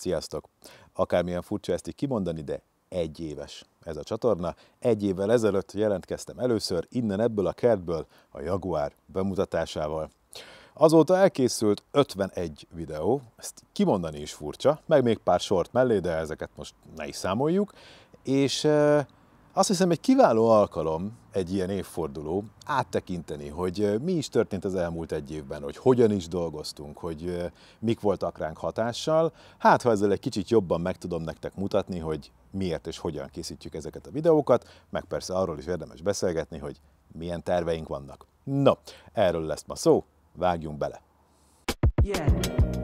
Sziasztok! Akármilyen furcsa ezt így kimondani, de egy éves ez a csatorna. Egy évvel ezelőtt jelentkeztem először innen ebből a kertből a Jaguar bemutatásával. Azóta elkészült 51 videó, ezt kimondani is furcsa, meg még pár sort mellé, de ezeket most ne is számoljuk, és azt hiszem egy kiváló alkalom egy ilyen évforduló, áttekinteni, hogy mi is történt az elmúlt egy évben, hogy hogyan is dolgoztunk, hogy mik voltak ránk hatással. Hát, ha ezzel egy kicsit jobban meg tudom nektek mutatni, hogy miért és hogyan készítjük ezeket a videókat, meg persze arról is érdemes beszélgetni, hogy milyen terveink vannak. Na, erről lesz ma szó, vágjunk bele! Yeah.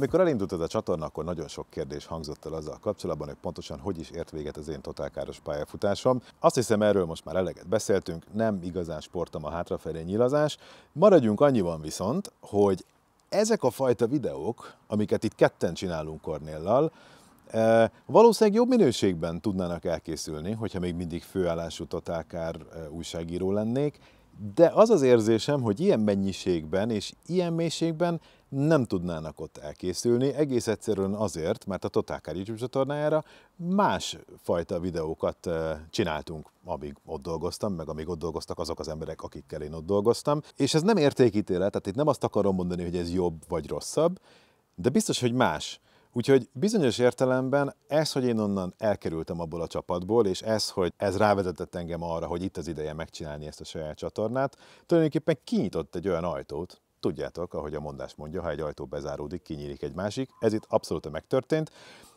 Amikor elindult ez a csatorna, akkor nagyon sok kérdés hangzott el azzal kapcsolatban, hogy pontosan hogy is ért véget az én totálkáros pályafutásom. Azt hiszem erről most már eleget beszéltünk, nem igazán sportom a hátrafelé nyilazás. Maradjunk annyiban viszont, hogy ezek a fajta videók, amiket itt ketten csinálunk Kornéllal, e, valószínűleg jobb minőségben tudnának elkészülni, hogyha még mindig főállású totálkár e, újságíró lennék, de az az érzésem, hogy ilyen mennyiségben és ilyen mélységben nem tudnának ott elkészülni, egész egyszerűen azért, mert a Total Car YouTube csatornájára más fajta videókat csináltunk, amíg ott dolgoztam, meg amíg ott dolgoztak azok az emberek, akikkel én ott dolgoztam, és ez nem értékítélet, tehát itt nem azt akarom mondani, hogy ez jobb vagy rosszabb, de biztos, hogy más. Úgyhogy bizonyos értelemben ez, hogy én onnan elkerültem abból a csapatból, és ez, hogy ez rávezetett engem arra, hogy itt az ideje megcsinálni ezt a saját csatornát, tulajdonképpen kinyitott egy olyan ajtót, Tudjátok, ahogy a mondás mondja, ha egy ajtó bezáródik, kinyílik egy másik, ez itt abszolút megtörtént.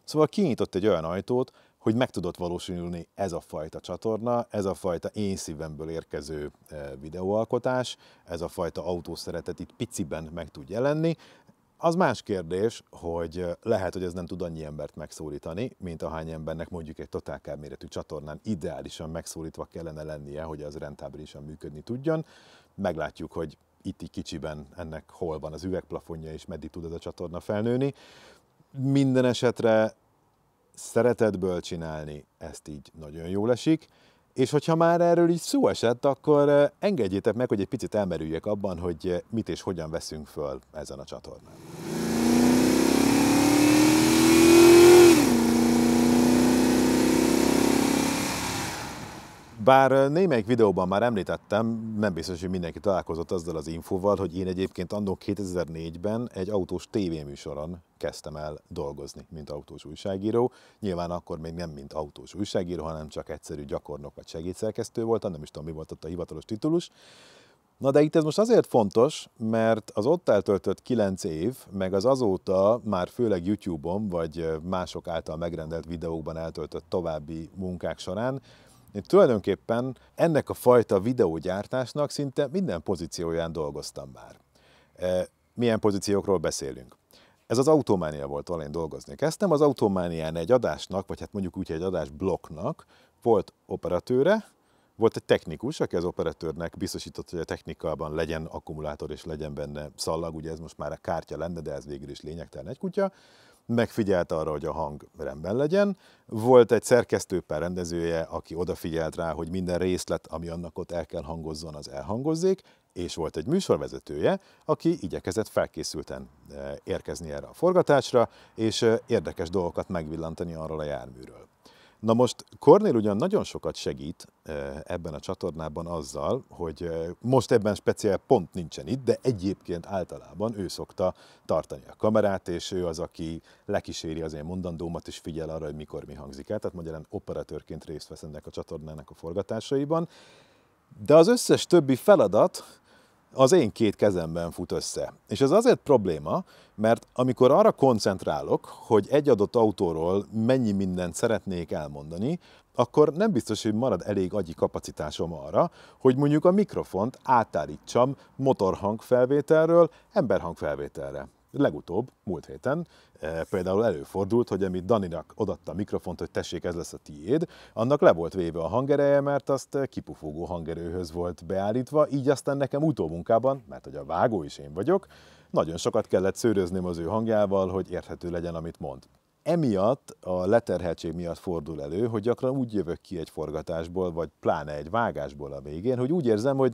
Szóval kinyitott egy olyan ajtót, hogy meg tudott valósulni ez a fajta csatorna, ez a fajta én szívemből érkező e, videóalkotás, ez a fajta autószeretet itt piciben meg tud jelenni. Az más kérdés, hogy e, lehet, hogy ez nem tud annyi embert megszólítani, mint ahány embernek mondjuk egy totál méretű csatornán ideálisan megszólítva kellene lennie, hogy az rentábilisan működni tudjon. Meglátjuk, hogy itt így kicsiben ennek hol van az üvegplafonja, és meddig tud ez a csatorna felnőni. Minden esetre szeretetből csinálni, ezt így nagyon jól esik, és hogyha már erről így szó esett, akkor eh, engedjétek meg, hogy egy picit elmerüljek abban, hogy eh, mit és hogyan veszünk föl ezen a csatornán. Bár némelyik videóban már említettem, nem biztos, hogy mindenki találkozott azzal az infóval, hogy én egyébként annak 2004-ben egy autós tévéműsoron kezdtem el dolgozni, mint autós újságíró. Nyilván akkor még nem mint autós újságíró, hanem csak egyszerű gyakornok vagy segédszerkesztő voltam, nem is tudom, mi volt ott a hivatalos titulus. Na de itt ez most azért fontos, mert az ott eltöltött 9 év, meg az azóta már főleg YouTube-on, vagy mások által megrendelt videókban eltöltött további munkák során én tulajdonképpen ennek a fajta videógyártásnak szinte minden pozícióján dolgoztam már. E, milyen pozíciókról beszélünk? Ez az Autománia volt, ahol én dolgozni kezdtem. Az Autománián egy adásnak, vagy hát mondjuk úgy egy adás blokknak volt operatőre, volt egy technikus, aki az operatőrnek biztosított, hogy a technikában legyen akkumulátor és legyen benne szallag, ugye ez most már a kártya lenne, de ez végül is lényegtelen egy kutya megfigyelt arra, hogy a hang rendben legyen. Volt egy szerkesztőpár rendezője, aki odafigyelt rá, hogy minden részlet, ami annak ott el kell hangozzon, az elhangozzék, és volt egy műsorvezetője, aki igyekezett felkészülten eh, érkezni erre a forgatásra, és eh, érdekes dolgokat megvillantani arról a járműről. Na most Kornél ugyan nagyon sokat segít eh, ebben a csatornában azzal, hogy eh, most ebben speciál pont nincsen itt, de egyébként általában ő szokta tartani a kamerát, és ő az, aki lekíséri az én mondandómat, és figyel arra, hogy mikor mi hangzik el, tehát magyarán operatőrként részt vesz ennek a csatornának a forgatásaiban. De az összes többi feladat, az én két kezemben fut össze. És ez azért probléma, mert amikor arra koncentrálok, hogy egy adott autóról mennyi mindent szeretnék elmondani, akkor nem biztos, hogy marad elég agyi kapacitásom arra, hogy mondjuk a mikrofont átállítsam motorhangfelvételről emberhangfelvételre. Legutóbb, múlt héten e, például előfordult, hogy amit Daninak odatta a mikrofont, hogy tessék, ez lesz a tiéd, annak le volt véve a hangereje, mert azt eh, kipufogó hangerőhöz volt beállítva, így aztán nekem utómunkában, mert hogy a vágó is én vagyok, nagyon sokat kellett szőrözném az ő hangjával, hogy érthető legyen, amit mond. Emiatt a leterheltség miatt fordul elő, hogy gyakran úgy jövök ki egy forgatásból, vagy pláne egy vágásból a végén, hogy úgy érzem, hogy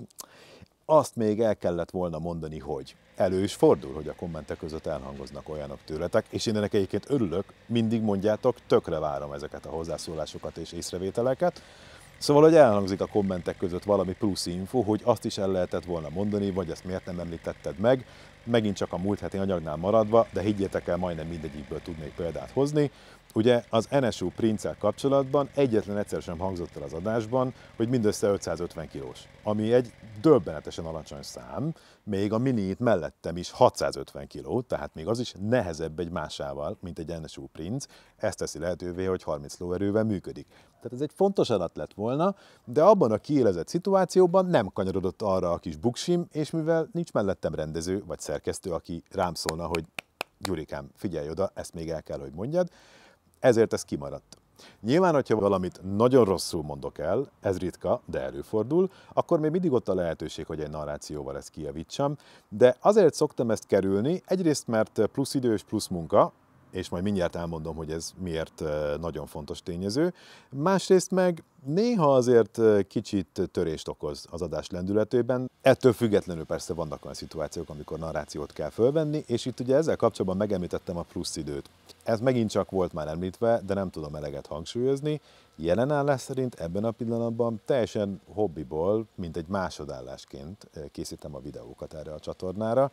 azt még el kellett volna mondani, hogy elő is fordul, hogy a kommentek között elhangoznak olyanok tőletek, és én ennek egyébként örülök, mindig mondjátok, tökre várom ezeket a hozzászólásokat és észrevételeket. Szóval, hogy elhangzik a kommentek között valami plusz info, hogy azt is el lehetett volna mondani, vagy ezt miért nem említetted meg, megint csak a múlt heti anyagnál maradva, de higgyétek el, majdnem mindegyikből tudnék példát hozni. Ugye az NSU princel kapcsolatban egyetlen egyszer sem hangzott el az adásban, hogy mindössze 550 kilós, ami egy döbbenetesen alacsony szám, még a itt mellettem is 650 kiló, tehát még az is nehezebb egy másával, mint egy NSU princ, ezt teszi lehetővé, hogy 30 lóerővel működik. Tehát ez egy fontos adat lett volna, de abban a kiélezett szituációban nem kanyarodott arra a kis buksim, és mivel nincs mellettem rendező vagy szerkesztő, aki rám szólna, hogy Gyurikám, figyelj oda, ezt még el kell, hogy mondjad, ezért ez kimaradt. Nyilván, hogyha valamit nagyon rosszul mondok el, ez ritka, de előfordul, akkor még mindig ott a lehetőség, hogy egy narrációval ezt kijavítsam, de azért szoktam ezt kerülni, egyrészt mert plusz idő és plusz munka, és majd mindjárt elmondom, hogy ez miért nagyon fontos tényező. Másrészt meg néha azért kicsit törést okoz az adás lendületében. Ettől függetlenül persze vannak olyan szituációk, amikor narrációt kell fölvenni, és itt ugye ezzel kapcsolatban megemlítettem a plusz időt. Ez megint csak volt már említve, de nem tudom eleget hangsúlyozni. Jelen állás szerint ebben a pillanatban teljesen hobbiból, mint egy másodállásként készítem a videókat erre a csatornára.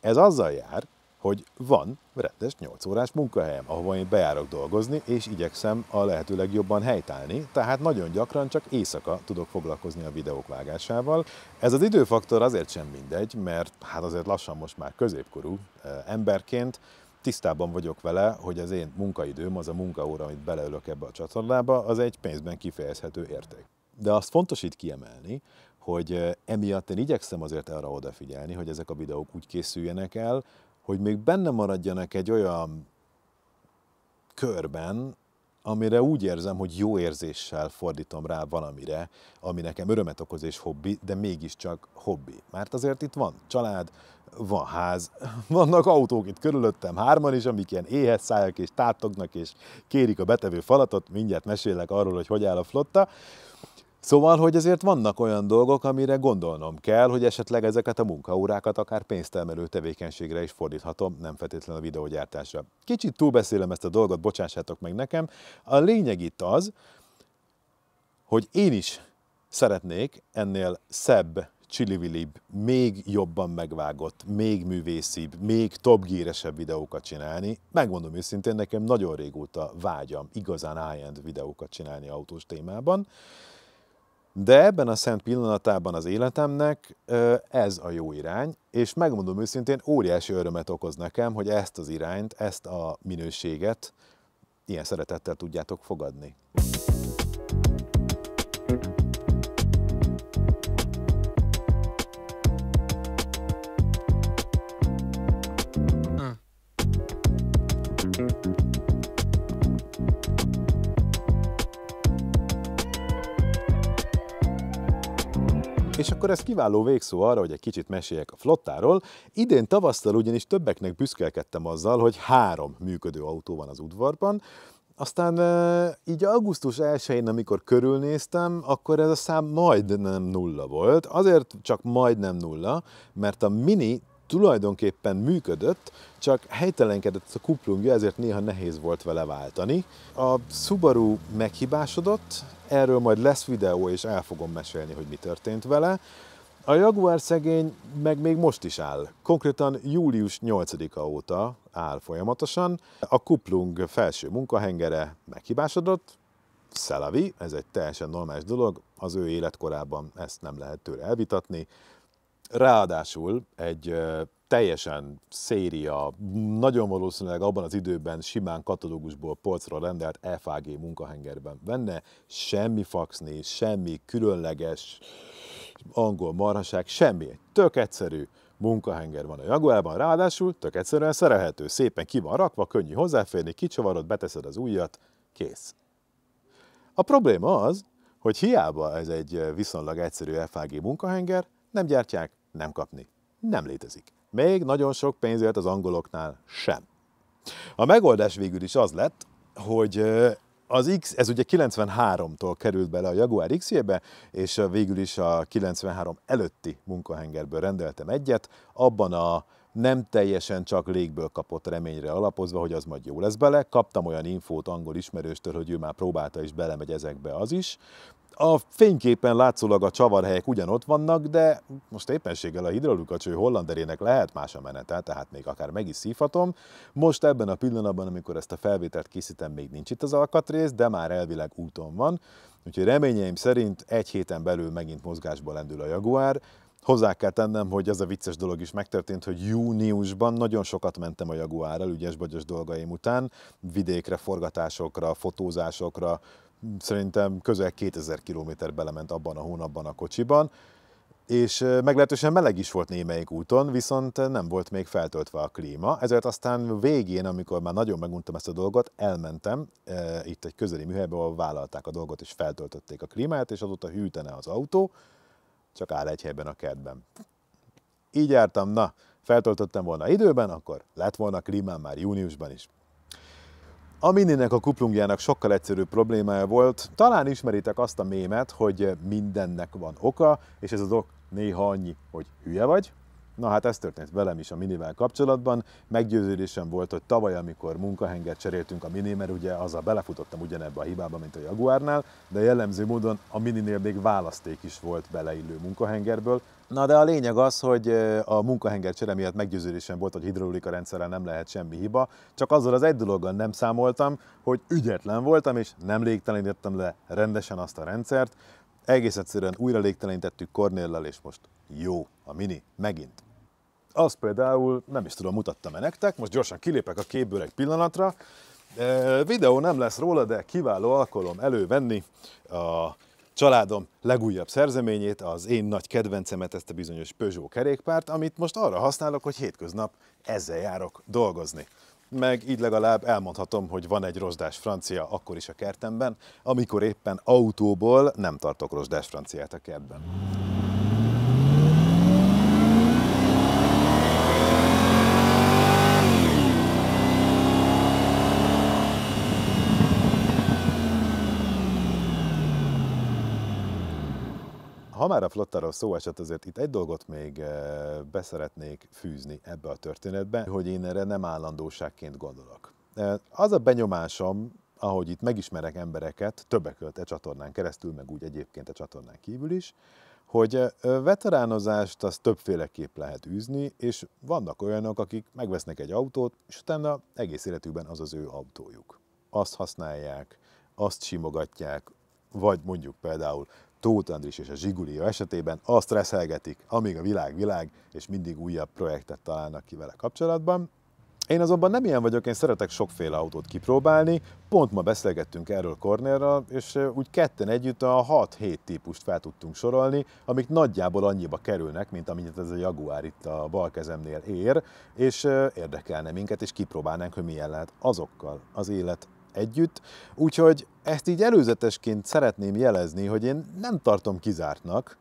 Ez azzal jár, hogy van rendes 8 órás munkahelyem, ahova én bejárok dolgozni, és igyekszem a lehető legjobban helytállni, tehát nagyon gyakran csak éjszaka tudok foglalkozni a videók vágásával. Ez az időfaktor azért sem mindegy, mert hát azért lassan most már középkorú emberként tisztában vagyok vele, hogy az én munkaidőm, az a munkaóra, amit beleölök ebbe a csatornába, az egy pénzben kifejezhető érték. De azt fontos itt kiemelni, hogy emiatt én igyekszem azért arra odafigyelni, hogy ezek a videók úgy készüljenek el, hogy még benne maradjanak egy olyan körben, amire úgy érzem, hogy jó érzéssel fordítom rá valamire, ami nekem örömet okoz és hobbi, de mégiscsak hobbi. Mert azért itt van család, van ház, vannak autók itt körülöttem, hárman is, amik ilyen éhes szájak és tátognak, és kérik a betevő falatot, mindjárt mesélek arról, hogy hogy áll a flotta. Szóval, hogy ezért vannak olyan dolgok, amire gondolnom kell, hogy esetleg ezeket a munkaórákat akár pénztelmelő tevékenységre is fordíthatom, nem feltétlenül a videógyártásra. Kicsit túlbeszélem ezt a dolgot, bocsássátok meg nekem. A lényeg itt az, hogy én is szeretnék ennél szebb, csillivillibb, még jobban megvágott, még művészibb, még topgíresebb videókat csinálni. Megmondom őszintén, nekem nagyon régóta vágyam igazán high-end videókat csinálni autós témában. De ebben a szent pillanatában az életemnek ez a jó irány, és megmondom őszintén, óriási örömet okoz nekem, hogy ezt az irányt, ezt a minőséget ilyen szeretettel tudjátok fogadni. És akkor ez kiváló végszó arra, hogy egy kicsit meséljek a flottáról. Idén tavasztal ugyanis többeknek büszkelkedtem azzal, hogy három működő autó van az udvarban, aztán így augusztus 1-én, amikor körülnéztem, akkor ez a szám majdnem nulla volt. Azért csak majdnem nulla, mert a Mini tulajdonképpen működött, csak helytelenkedett a kuplungja, ezért néha nehéz volt vele váltani. A Subaru meghibásodott, erről majd lesz videó, és el fogom mesélni, hogy mi történt vele. A Jaguar szegény meg még most is áll. Konkrétan július 8-a óta áll folyamatosan. A kuplung felső munkahengere meghibásodott, Szelavi, ez egy teljesen normális dolog, az ő életkorában ezt nem lehet tőle elvitatni, Ráadásul egy teljesen széria, nagyon valószínűleg abban az időben simán katalógusból polcra rendelt FAG munkahengerben venne, semmi faxni, semmi különleges angol marhaság, semmi. Tök egyszerű munkahenger van a Jaguarban, ráadásul tök egyszerűen szerelhető, szépen ki van rakva, könnyű hozzáférni, kicsavarod, beteszed az ujjat, kész. A probléma az, hogy hiába ez egy viszonylag egyszerű FAG munkahenger, nem gyártják, nem kapni. Nem létezik. Még nagyon sok pénzért az angoloknál sem. A megoldás végül is az lett, hogy az X, ez ugye 93-tól került bele a Jaguar x be és végül is a 93 előtti munkahengerből rendeltem egyet, abban a nem teljesen csak légből kapott reményre alapozva, hogy az majd jó lesz bele. Kaptam olyan infót angol ismerőstől, hogy ő már próbálta is belemegy ezekbe az is, a fényképen látszólag a csavarhelyek ugyanott vannak, de most éppenséggel a hidraulikacső hollanderének lehet más a menete, tehát még akár meg is szívhatom. Most ebben a pillanatban, amikor ezt a felvételt készítem, még nincs itt az alkatrész, de már elvileg úton van. Úgyhogy reményeim szerint egy héten belül megint mozgásba lendül a Jaguar, Hozzá kell tennem, hogy ez a vicces dolog is megtörtént, hogy júniusban nagyon sokat mentem a Jaguárral ügyes-bagyos dolgaim után, vidékre, forgatásokra, fotózásokra, szerintem közel 2000 km belement abban a hónapban a kocsiban, és meglehetősen meleg is volt némelyik úton, viszont nem volt még feltöltve a klíma, ezért aztán végén, amikor már nagyon meguntam ezt a dolgot, elmentem e, itt egy közeli műhelybe, ahol vállalták a dolgot, és feltöltötték a klímát, és azóta hűtene az autó, csak áll egy helyben a kertben. Így jártam, na, feltöltöttem volna időben, akkor lett volna klímám már júniusban is. A Mininek a kuplungjának sokkal egyszerűbb problémája volt. Talán ismeritek azt a mémet, hogy mindennek van oka, és ez az ok néha annyi, hogy hülye vagy. Na hát ez történt velem is a Minivel kapcsolatban. Meggyőződésem volt, hogy tavaly, amikor munkahenget cseréltünk a Mini, mert ugye azzal belefutottam ugyanebbe a hibába, mint a Jaguárnál, de jellemző módon a Mininél még választék is volt beleillő munkahengerből, Na de a lényeg az, hogy a munkahenger csere miatt meggyőződésem volt, hogy hidraulika rendszerrel nem lehet semmi hiba, csak azzal az egy dologgal nem számoltam, hogy ügyetlen voltam, és nem légtelenítettem le rendesen azt a rendszert. Egész egyszerűen újra légtelenítettük Cornéllel, és most jó a mini, megint. Azt például nem is tudom, mutattam-e nektek, most gyorsan kilépek a képből egy pillanatra. Videó nem lesz róla, de kiváló alkalom elővenni a családom legújabb szerzeményét, az én nagy kedvencemet, ezt a bizonyos Peugeot kerékpárt, amit most arra használok, hogy hétköznap ezzel járok dolgozni. Meg így legalább elmondhatom, hogy van egy rozsdás francia akkor is a kertemben, amikor éppen autóból nem tartok rozsdás franciát a kertben. Ha már a flottáról szó esett, azért itt egy dolgot még eh, beszeretnék fűzni ebbe a történetbe, hogy én erre nem állandóságként gondolok. Eh, az a benyomásom, ahogy itt megismerek embereket, többek között e csatornán keresztül, meg úgy egyébként a csatornán kívül is, hogy eh, veteránozást az többféleképp lehet űzni, és vannak olyanok, akik megvesznek egy autót, és utána egész életükben az az ő autójuk. Azt használják, azt simogatják, vagy mondjuk például Tóth Andris és a Zsigulia esetében azt reszelgetik, amíg a világ világ, és mindig újabb projektet találnak ki vele kapcsolatban. Én azonban nem ilyen vagyok, én szeretek sokféle autót kipróbálni. Pont ma beszélgettünk erről Kornélral, és úgy ketten együtt a 6-7 típust fel tudtunk sorolni, amik nagyjából annyiba kerülnek, mint amit ez a Jaguar itt a bal kezemnél ér, és érdekelne minket, és kipróbálnánk, hogy milyen lehet azokkal az élet együtt, úgyhogy ezt így előzetesként szeretném jelezni, hogy én nem tartom kizártnak,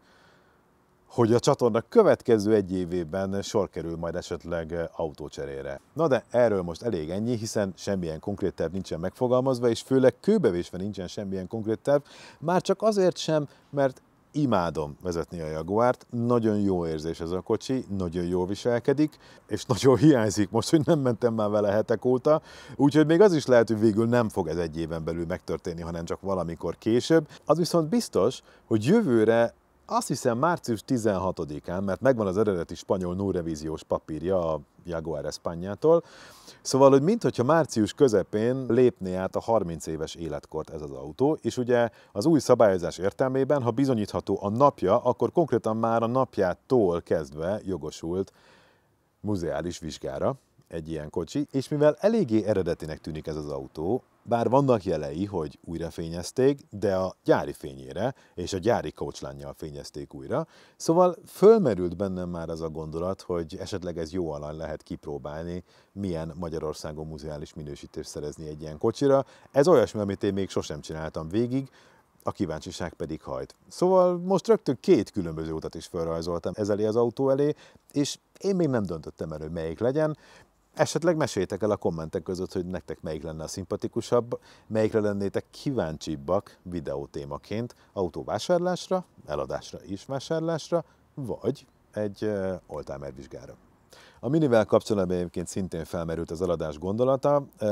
hogy a csatorna következő egy évében sor kerül majd esetleg autócserére. Na de erről most elég ennyi, hiszen semmilyen konkrét terv nincsen megfogalmazva, és főleg kőbevésve nincsen semmilyen konkrét terv, már csak azért sem, mert imádom vezetni a Jaguárt, nagyon jó érzés ez a kocsi, nagyon jól viselkedik, és nagyon hiányzik most, hogy nem mentem már vele hetek óta, úgyhogy még az is lehet, hogy végül nem fog ez egy éven belül megtörténni, hanem csak valamikor később. Az viszont biztos, hogy jövőre azt hiszem március 16-án, mert megvan az eredeti spanyol nullrevíziós papírja a Jaguar Espanyától, szóval, hogy mintha március közepén lépné át a 30 éves életkort ez az autó, és ugye az új szabályozás értelmében, ha bizonyítható a napja, akkor konkrétan már a napjától kezdve jogosult muzeális vizsgára egy ilyen kocsi, és mivel eléggé eredetinek tűnik ez az autó, bár vannak jelei, hogy újra fényezték, de a gyári fényére és a gyári kócslánnyal fényezték újra, szóval fölmerült bennem már az a gondolat, hogy esetleg ez jó alany lehet kipróbálni, milyen Magyarországon muzeális minősítést szerezni egy ilyen kocsira. Ez olyasmi, amit én még sosem csináltam végig, a kíváncsiság pedig hajt. Szóval most rögtön két különböző utat is felrajzoltam ez elé az autó elé, és én még nem döntöttem el, hogy melyik legyen. Esetleg meséljétek el a kommentek között, hogy nektek melyik lenne a szimpatikusabb, melyikre lennétek kíváncsibbak videó témaként, autóvásárlásra, eladásra és vásárlásra, vagy egy oltámervizsgára. A minivel kapcsolatban egyébként szintén felmerült az eladás gondolata. E,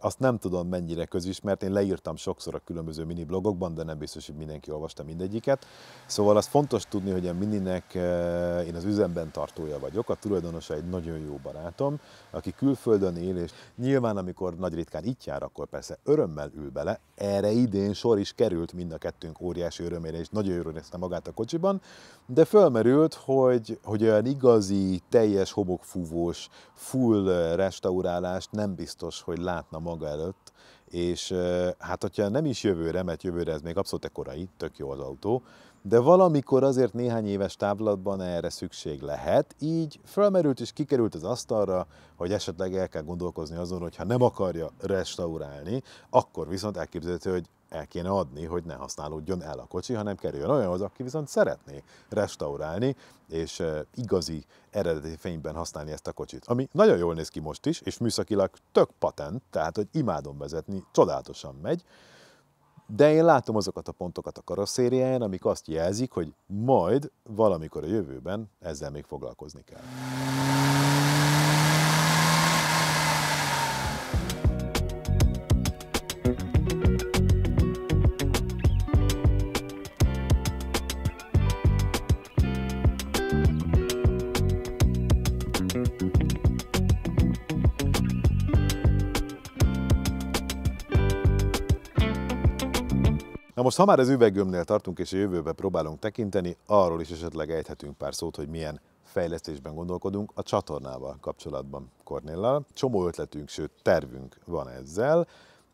azt nem tudom mennyire közismert, én leírtam sokszor a különböző mini blogokban, de nem biztos, hogy mindenki olvasta mindegyiket. Szóval az fontos tudni, hogy a mininek e, én az üzemben tartója vagyok, a tulajdonosa egy nagyon jó barátom, aki külföldön él, és nyilván amikor nagy ritkán itt jár, akkor persze örömmel ül bele. Erre idén sor is került mind a kettőnk óriási örömére, és nagyon örülnézte magát a kocsiban, de fölmerült, hogy, hogy olyan igazi, teljes homokfúvós, full eh, restaurálást nem biztos, hogy látna maga előtt, és eh, hát hogyha nem is jövőre, mert jövőre ez még abszolút korai, tök jó az autó, de valamikor azért néhány éves távlatban erre szükség lehet, így felmerült és kikerült az asztalra, hogy esetleg el kell gondolkozni azon, hogy ha nem akarja restaurálni, akkor viszont elképzelhető, hogy el kéne adni, hogy ne használódjon el a kocsi, hanem kerüljön olyanhoz, aki viszont szeretné restaurálni, és igazi eredeti fényben használni ezt a kocsit. Ami nagyon jól néz ki most is, és műszakilag tök patent, tehát hogy imádom vezetni, csodálatosan megy, de én látom azokat a pontokat a karosszériáján, amik azt jelzik, hogy majd valamikor a jövőben ezzel még foglalkozni kell. Na most, ha már az üveggömbnél tartunk és a jövőbe próbálunk tekinteni, arról is esetleg ejthetünk pár szót, hogy milyen fejlesztésben gondolkodunk a csatornával kapcsolatban Kornéllal. Csomó ötletünk, sőt tervünk van ezzel.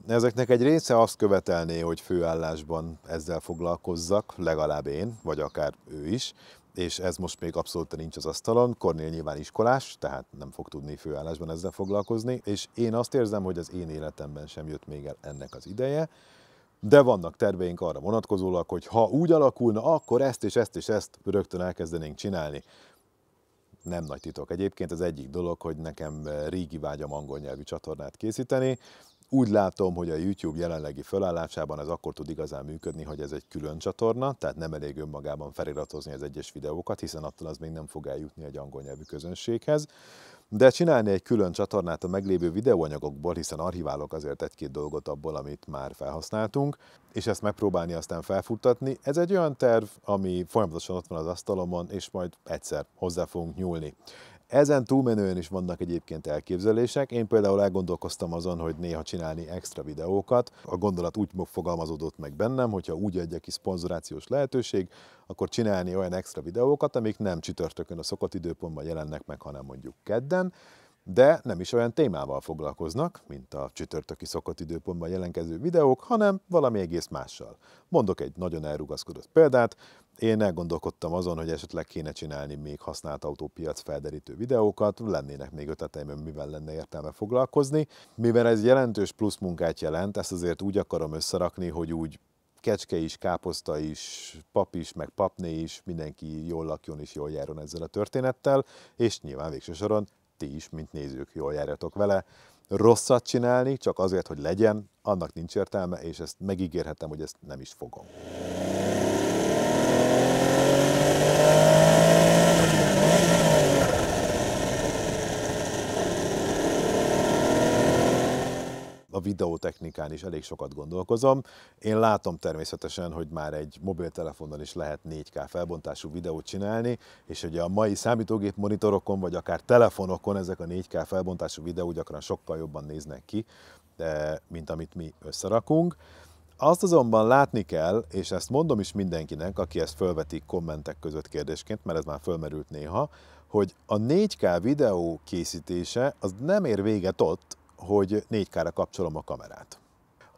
Ezeknek egy része azt követelné, hogy főállásban ezzel foglalkozzak, legalább én, vagy akár ő is, és ez most még abszolút nincs az asztalon. Kornél nyilván iskolás, tehát nem fog tudni főállásban ezzel foglalkozni, és én azt érzem, hogy az én életemben sem jött még el ennek az ideje, de vannak terveink arra vonatkozólag, hogy ha úgy alakulna, akkor ezt és ezt és ezt rögtön elkezdenénk csinálni. Nem nagy titok. Egyébként az egyik dolog, hogy nekem eh, régi vágyam angol nyelvű csatornát készíteni, úgy látom, hogy a YouTube jelenlegi fölállásában ez akkor tud igazán működni, hogy ez egy külön csatorna, tehát nem elég önmagában feliratozni az egyes videókat, hiszen attól az még nem fog eljutni egy angol nyelvű közönséghez. De csinálni egy külön csatornát a meglévő videóanyagokból, hiszen archiválok azért egy-két dolgot abból, amit már felhasználtunk, és ezt megpróbálni aztán felfuttatni, ez egy olyan terv, ami folyamatosan ott van az asztalomon, és majd egyszer hozzá fogunk nyúlni. Ezen túlmenően is vannak egyébként elképzelések. Én például elgondolkoztam azon, hogy néha csinálni extra videókat. A gondolat úgy fogalmazódott meg bennem, hogyha úgy adja ki szponzorációs lehetőség, akkor csinálni olyan extra videókat, amik nem csütörtökön a szokott időpontban jelennek meg, hanem mondjuk kedden de nem is olyan témával foglalkoznak, mint a csütörtöki szokott időpontban jelenkező videók, hanem valami egész mással. Mondok egy nagyon elrugaszkodott példát, én elgondolkodtam azon, hogy esetleg kéne csinálni még használt autópiac felderítő videókat, lennének még ötleteim, mivel lenne értelme foglalkozni. Mivel ez jelentős plusz munkát jelent, ezt azért úgy akarom összerakni, hogy úgy kecske is, káposzta is, pap is, meg papné is, mindenki jól lakjon és jól járjon ezzel a történettel, és nyilván végső soron ti is, mint nézők, jól járjatok vele. Rosszat csinálni, csak azért, hogy legyen, annak nincs értelme, és ezt megígérhetem, hogy ezt nem is fogom. videótechnikán is elég sokat gondolkozom. Én látom természetesen, hogy már egy mobiltelefonnal is lehet 4K felbontású videót csinálni, és ugye a mai számítógép monitorokon, vagy akár telefonokon ezek a 4K felbontású videó gyakran sokkal jobban néznek ki, mint amit mi összerakunk. Azt azonban látni kell, és ezt mondom is mindenkinek, aki ezt felveti kommentek között kérdésként, mert ez már fölmerült néha, hogy a 4K videó készítése az nem ér véget ott, hogy 4K-ra kapcsolom a kamerát.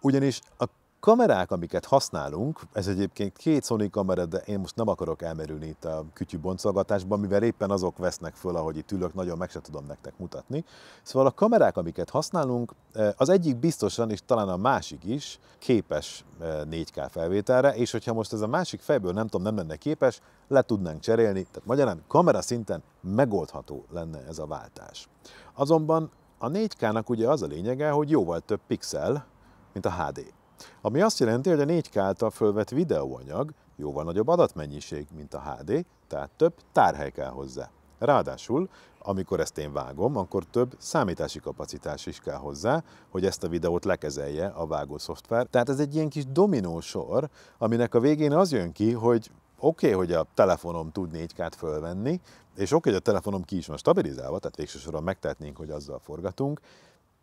Ugyanis a kamerák, amiket használunk, ez egyébként két Sony kamera, de én most nem akarok elmerülni itt a kütyű boncolgatásban, mivel éppen azok vesznek föl, ahogy itt ülök, nagyon meg se tudom nektek mutatni. Szóval a kamerák, amiket használunk, eh, az egyik biztosan, és talán a másik is képes 4K eh, felvételre, és hogyha most ez a másik fejből nem tudom, nem lenne képes, le tudnánk cserélni, tehát magyarán kamera szinten megoldható lenne ez a váltás. Azonban a 4K-nak ugye az a lényege, hogy jóval több pixel, mint a HD. Ami azt jelenti, hogy a 4K által fölvett videóanyag jóval nagyobb adatmennyiség, mint a HD, tehát több tárhely kell hozzá. Ráadásul, amikor ezt én vágom, akkor több számítási kapacitás is kell hozzá, hogy ezt a videót lekezelje a vágó szoftver. Tehát ez egy ilyen kis dominó sor, aminek a végén az jön ki, hogy oké, okay, hogy a telefonom tud 4K-t fölvenni, és oké, hogy a telefonom ki is van stabilizálva, tehát végső soron megtehetnénk, hogy azzal forgatunk,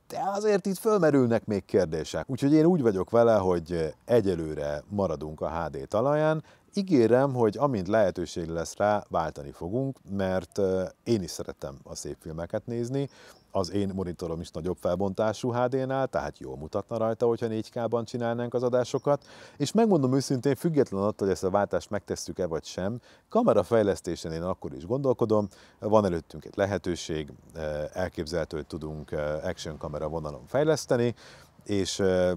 de azért itt fölmerülnek még kérdések. Úgyhogy én úgy vagyok vele, hogy egyelőre maradunk a HD talaján, ígérem, hogy amint lehetőség lesz rá, váltani fogunk, mert én is szeretem a szép filmeket nézni, az én monitorom is nagyobb felbontású HD-nál, tehát jól mutatna rajta, hogyha 4K-ban csinálnánk az adásokat, és megmondom őszintén, független attól, hogy ezt a váltást megtesszük-e vagy sem, kamerafejlesztésen én akkor is gondolkodom, van előttünk egy lehetőség, eh, elképzelhető, hogy tudunk eh, action kamera vonalon fejleszteni, és eh,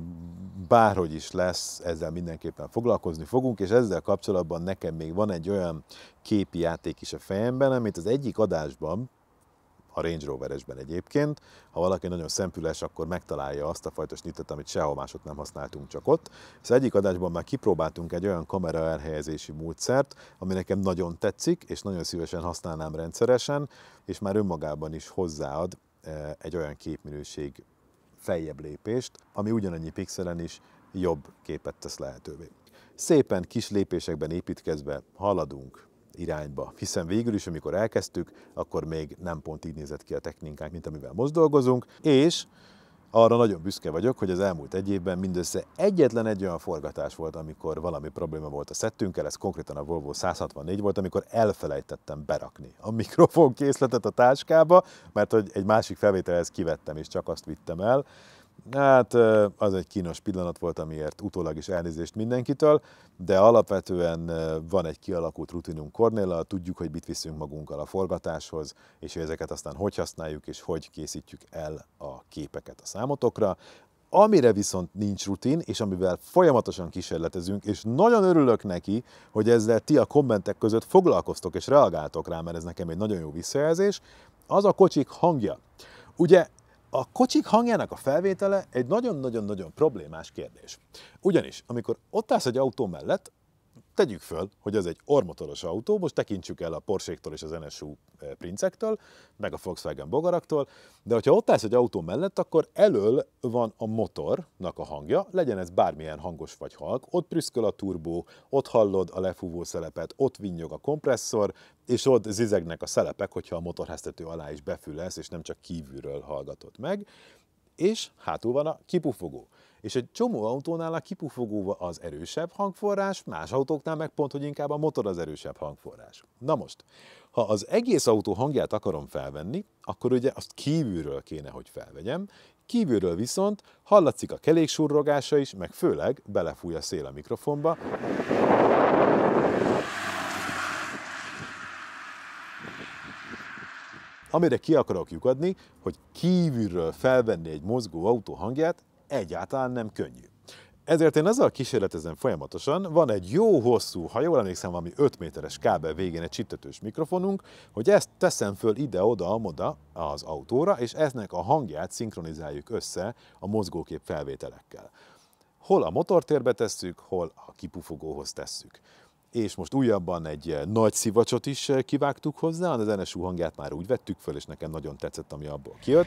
bárhogy is lesz, ezzel mindenképpen foglalkozni fogunk, és ezzel kapcsolatban nekem még van egy olyan képi játék is a fejemben, amit az egyik adásban a Range Roveresben egyébként. Ha valaki nagyon szempüles, akkor megtalálja azt a fajta snittet, amit sehol másot nem használtunk, csak ott. Az szóval egyik adásban már kipróbáltunk egy olyan kamera elhelyezési módszert, ami nekem nagyon tetszik, és nagyon szívesen használnám rendszeresen, és már önmagában is hozzáad eh, egy olyan képminőség feljebb lépést, ami ugyanannyi pixelen is jobb képet tesz lehetővé. Szépen kis lépésekben építkezve haladunk irányba. Hiszen végül is, amikor elkezdtük, akkor még nem pont így nézett ki a technikánk, mint amivel most dolgozunk, és arra nagyon büszke vagyok, hogy az elmúlt egy évben mindössze egyetlen egy olyan forgatás volt, amikor valami probléma volt a szettünkkel, ez konkrétan a Volvo 164 volt, amikor elfelejtettem berakni a mikrofonkészletet a táskába, mert hogy egy másik felvételhez kivettem és csak azt vittem el, Hát az egy kínos pillanat volt, amiért utólag is elnézést mindenkitől, de alapvetően van egy kialakult rutinunk Kornéla, tudjuk, hogy mit viszünk magunkkal a forgatáshoz, és ezeket aztán hogy használjuk, és hogy készítjük el a képeket a számotokra. Amire viszont nincs rutin, és amivel folyamatosan kísérletezünk, és nagyon örülök neki, hogy ezzel ti a kommentek között foglalkoztok és reagáltok rá, mert ez nekem egy nagyon jó visszajelzés, az a kocsik hangja. Ugye a kocsik hangjának a felvétele egy nagyon-nagyon-nagyon problémás kérdés. Ugyanis, amikor ott állsz egy autó mellett, Tegyük föl, hogy ez egy ormotoros autó, most tekintsük el a porsche és az NSU e, princektől, meg a Volkswagen bogaraktól, de hogyha ott állsz egy autó mellett, akkor elől van a motornak a hangja, legyen ez bármilyen hangos vagy halk, ott prüszköl a turbó, ott hallod a lefúvó szelepet, ott vinnyog a kompresszor, és ott zizegnek a szelepek, hogyha a motorháztető alá is befülesz, és nem csak kívülről hallgatod meg, és hátul van a kipufogó. És egy csomó autónál a kipufogóva az erősebb hangforrás, más autóknál meg pont, hogy inkább a motor az erősebb hangforrás. Na most, ha az egész autó hangját akarom felvenni, akkor ugye azt kívülről kéne, hogy felvegyem, kívülről viszont hallatszik a kelék surrogása is, meg főleg belefúj a szél a mikrofonba, amire ki akarok lyukadni, hogy kívülről felvenni egy mozgó autó hangját, egyáltalán nem könnyű. Ezért én azzal kísérletezem folyamatosan, van egy jó hosszú, ha jól emlékszem, valami 5 méteres kábel végén egy csittetős mikrofonunk, hogy ezt teszem föl ide-oda, amoda az autóra, és eznek a hangját szinkronizáljuk össze a mozgókép felvételekkel. Hol a motortérbe tesszük, hol a kipufogóhoz tesszük és most újabban egy eh, nagy szivacsot is eh, kivágtuk hozzá, de az NSU hangját már úgy vettük föl, és nekem nagyon tetszett, ami abból kijött.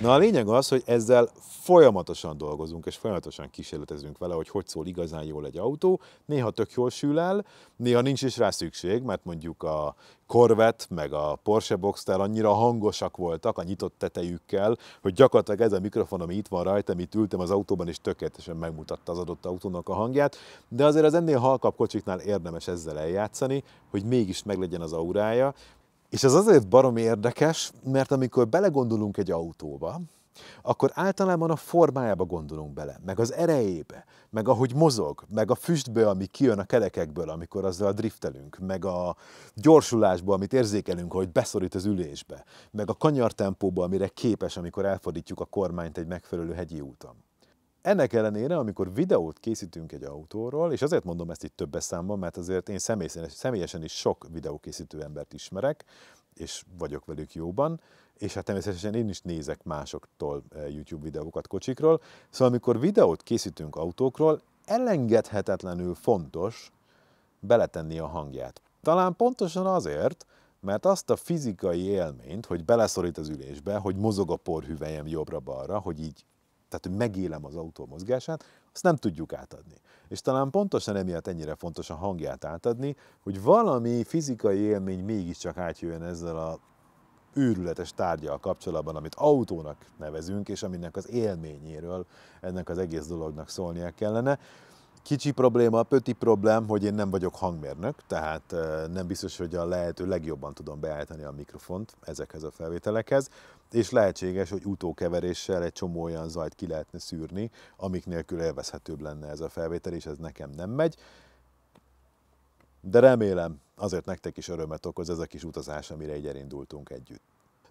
Na a lényeg az, hogy ezzel folyamatosan dolgozunk, és folyamatosan kísérletezünk vele, hogy hogy szól igazán jól egy autó. Néha tök jól sül el, néha nincs is rá szükség, mert mondjuk a Corvette meg a Porsche Boxster annyira hangosak voltak a nyitott tetejükkel, hogy gyakorlatilag ez a mikrofon, ami itt van rajta, amit ültem az autóban, és tökéletesen megmutatta az adott autónak a hangját, de azért az ennél halkabb kocsiknál érdemes ezzel eljátszani, hogy mégis meglegyen az aurája, és ez azért baromi érdekes, mert amikor belegondolunk egy autóba, akkor általában a formájába gondolunk bele, meg az erejébe, meg ahogy mozog, meg a füstből, ami kijön a kerekekből, amikor azzal driftelünk, meg a gyorsulásból, amit érzékelünk, hogy beszorít az ülésbe, meg a kanyartempóba, amire képes, amikor elfordítjuk a kormányt egy megfelelő hegyi úton. Ennek ellenére, amikor videót készítünk egy autóról, és azért mondom ezt itt többes számban, mert azért én személyesen, személyesen is sok videókészítő embert ismerek, és vagyok velük jóban, és hát természetesen én is nézek másoktól eh, YouTube videókat kocsikról. Szóval amikor videót készítünk autókról, elengedhetetlenül fontos beletenni a hangját. Talán pontosan azért, mert azt a fizikai élményt, hogy beleszorít az ülésbe, hogy mozog a porhüvelyem jobbra-balra, hogy így tehát hogy megélem az autó mozgását, azt nem tudjuk átadni. És talán pontosan emiatt ennyire fontos a hangját átadni, hogy valami fizikai élmény mégiscsak átjöjjön ezzel a őrületes tárgyal kapcsolatban, amit autónak nevezünk, és aminek az élményéről ennek az egész dolognak szólnia kellene. Kicsi probléma, pöti problém, hogy én nem vagyok hangmérnök, tehát nem biztos, hogy a lehető legjobban tudom beállítani a mikrofont ezekhez a felvételekhez és lehetséges, hogy utókeveréssel egy csomó olyan zajt ki lehetne szűrni, amik nélkül élvezhetőbb lenne ez a felvétel, és ez nekem nem megy. De remélem, azért nektek is örömet okoz ez a kis utazás, amire így elindultunk együtt.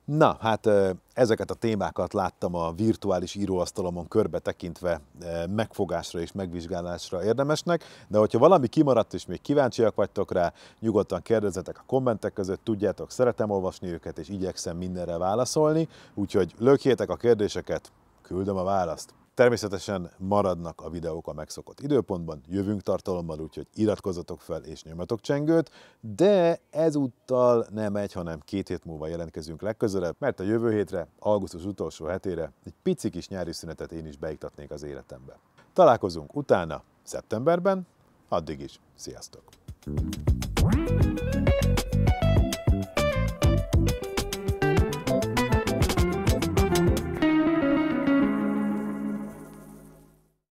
Na, hát ezeket a témákat láttam a virtuális íróasztalomon körbe tekintve megfogásra és megvizsgálásra érdemesnek, de hogyha valami kimaradt és még kíváncsiak vagytok rá, nyugodtan kérdezzetek a kommentek között, tudjátok, szeretem olvasni őket és igyekszem mindenre válaszolni, úgyhogy lökjétek a kérdéseket, küldöm a választ. Természetesen maradnak a videók a megszokott időpontban, jövünk tartalommal, úgyhogy iratkozzatok fel és nyomatok csengőt, de ezúttal nem egy, hanem két hét múlva jelentkezünk legközelebb, mert a jövő hétre, augusztus utolsó hetére egy pici kis nyári szünetet én is beiktatnék az életembe. Találkozunk utána, szeptemberben, addig is, sziasztok! thank you